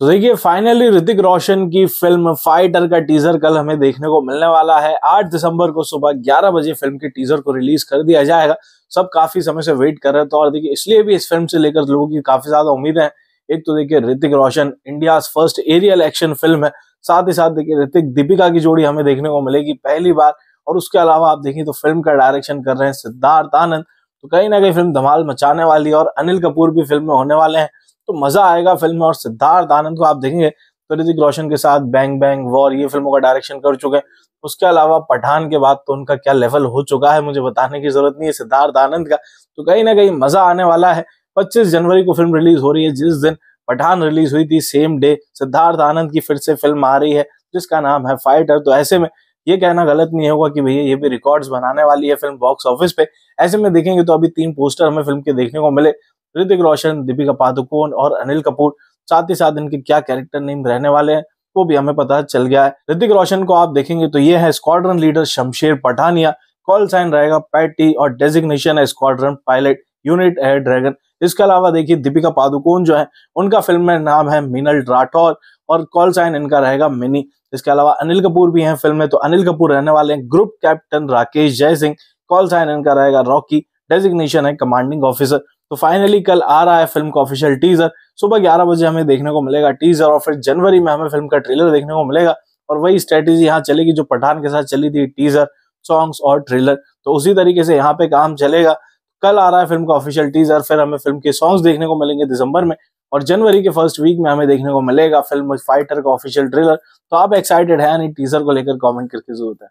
तो देखिए फाइनली ऋतिक रोशन की फिल्म फाइटर का टीजर कल हमें देखने को मिलने वाला है 8 दिसंबर को सुबह 11 बजे फिल्म के टीजर को रिलीज कर दिया जाएगा सब काफी समय से वेट कर रहे थे और देखिए इसलिए भी इस फिल्म से लेकर लोगों की काफी ज्यादा उम्मीद है एक तो देखिए Hrithik Roshan India first aerial action film है साथ ही साथ देखिये ऋतिक दीपिका की जोड़ी हमें देखने को मिलेगी पहली बार और उसके अलावा आप देखें तो फिल्म का डायरेक्शन कर रहे हैं सिद्धार्थ आनंद तो कहीं ना कहीं फिल्म धमाल मचाने वाली है और अनिल कपूर भी फिल्म में होने वाले हैं तो मजा आएगा फिल्म और सिद्धार्थ आनंद को आप देखेंगे तो ऋतिक रोशन के साथ बैंग बैंग वॉर ये फिल्मों का डायरेक्शन कर चुके हैं उसके अलावा पठान के बाद तो उनका क्या लेवल हो चुका है मुझे बताने की जरूरत नहीं है सिद्धार्थ आनंद का तो कहीं ना कहीं मजा आने वाला है 25 जनवरी को फिल्म रिलीज हो रही है जिस दिन पठान रिलीज हुई थी सेम डे सिद्धार्थ आनंद की फिर से फिल्म आ रही है जिसका नाम है फाइटर तो ऐसे में ये कहना गलत नहीं होगा कि भैया ये भी रिकॉर्ड्स बनाने वाली है फिल्म बॉक्स ऑफिस पे ऐसे में देखेंगे तो अभी तीन पोस्टर हमें फिल्म के देखने को मिले ऋतिक रोशन दीपिका पादुकोण और अनिल कपूर साथ ही साथ इनके क्या कैरेक्टर नेम रहने वाले हैं वो भी हमें पता चल गया है ऋतिक रोशन को आप देखेंगे तो ये है squadron leader Shamsher Pathania call sign रहेगा पैटी और डेजिग्नेशन है स्क्वाड्रन पायलट यूनिट है ड्रैगन इसके अलावा देखिए दीपिका पादुकोण जो है उनका फिल्म में नाम है मिनल राठौर और कॉल साइन इनका रहेगा मिनी इसके अलावा अनिल कपूर भी हैं फिल्म में तो अनिल कपूर रहने वाले हैं ग्रुप कैप्टन राकेश जय सिंह कॉल साइन इनका रहेगा रॉकी डेजिग्नेशन है कमांडिंग ऑफिसर तो फाइनली कल आ रहा है फिल्म का ऑफिशियल टीजर सुबह ग्यारह बजे हमें देखने को मिलेगा टीजर और फिर जनवरी में हमें फिल्म का ट्रेलर देखने को मिलेगा और वही स्ट्रेटेजी यहाँ चलेगी जो पठान के साथ चली थी टीजर सॉन्ग्स और ट्रेलर तो उसी तरीके से यहाँ पे काम चलेगा कल आ रहा है फिल्म का ऑफिशियल टीजर फिर हमें फिल्म के सॉन्ग्स देखने को मिलेंगे दिसंबर में और जनवरी के फर्स्ट वीक में हमें देखने को मिलेगा फिल्म फाइटर का ऑफिशियल ट्रेलर तो आप एक्साइटेड है यानी टीजर को लेकर कॉमेंट करके जरूरत है